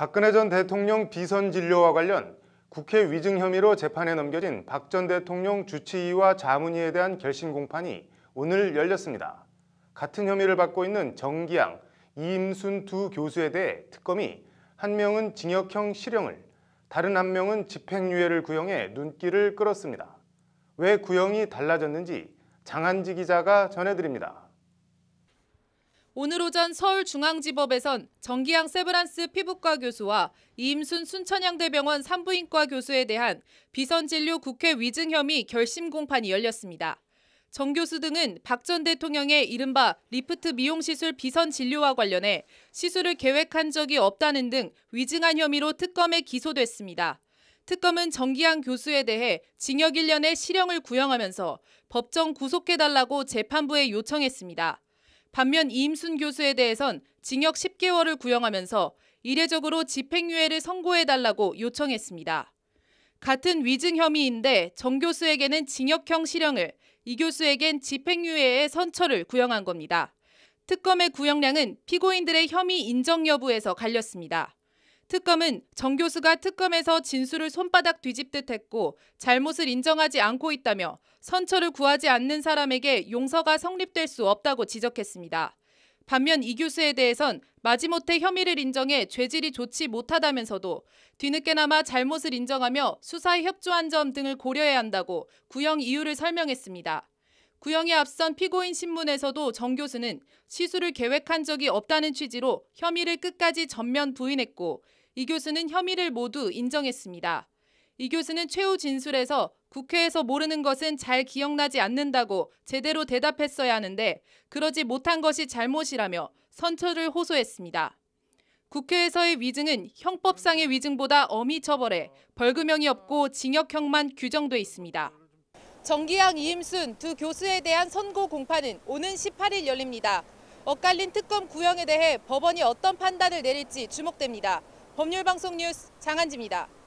박근혜 전 대통령 비선 진료와 관련 국회 위증 혐의로 재판에 넘겨진 박 전 대통령 주치의와 자문의에 대한 결심 공판이 오늘 열렸습니다. 같은 혐의를 받고 있는 정기양, 이임순 두 교수에 대해 특검이 한 명은 징역형 실형을, 다른 한 명은 집행유예를 구형해 눈길을 끌었습니다. 왜 구형이 달라졌는지 장한지 기자가 전해드립니다. 오늘 오전 서울중앙지법에선 정기양 세브란스 피부과 교수와 이임순 순천향대병원 산부인과 교수에 대한 비선진료 국회 위증 혐의 결심 공판이 열렸습니다. 정 교수 등은 박 전 대통령의 이른바 리프트 미용시술 비선 진료와 관련해 시술을 계획한 적이 없다는 등 위증한 혐의로 특검에 기소됐습니다. 특검은 정기양 교수에 대해 징역 1년의 실형을 구형하면서 법정 구속해달라고 재판부에 요청했습니다. 반면 이임순 교수에 대해선 징역 10개월을 구형하면서 이례적으로 집행유예를 선고해달라고 요청했습니다. 같은 위증 혐의인데 정 교수에게는 징역형 실형을, 이 교수에겐 집행유예의 선처를 구형한 겁니다. 특검의 구형량은 피고인들의 혐의 인정 여부에서 갈렸습니다. 특검은 정 교수가 특검에서 진술을 손바닥 뒤집듯 했고 잘못을 인정하지 않고 있다며 선처를 구하지 않는 사람에게 용서가 성립될 수 없다고 지적했습니다. 반면 이 교수에 대해선 마지못해 혐의를 인정해 죄질이 좋지 못하다면서도 뒤늦게나마 잘못을 인정하며 수사에 협조한 점 등을 고려해야 한다고 구형 이유를 설명했습니다. 구형에 앞선 피고인 신문에서도 정 교수는 시술을 계획한 적이 없다는 취지로 혐의를 끝까지 전면 부인했고 이 교수는 혐의를 모두 인정했습니다. 이 교수는 최후 진술에서 국회에서 모르는 것은 잘 기억나지 않는다고 제대로 대답했어야 하는데 그러지 못한 것이 잘못이라며 선처를 호소했습니다. 국회에서의 위증은 형법상의 위증보다 어미 처벌에 벌금형이 없고 징역형만 규정돼 있습니다. 정기양 이임순 두 교수에 대한 선고 공판은 오는 18일 열립니다. 엇갈린 특검 구형에 대해 법원이 어떤 판단을 내릴지 주목됩니다. 법률방송 뉴스 장한지입니다.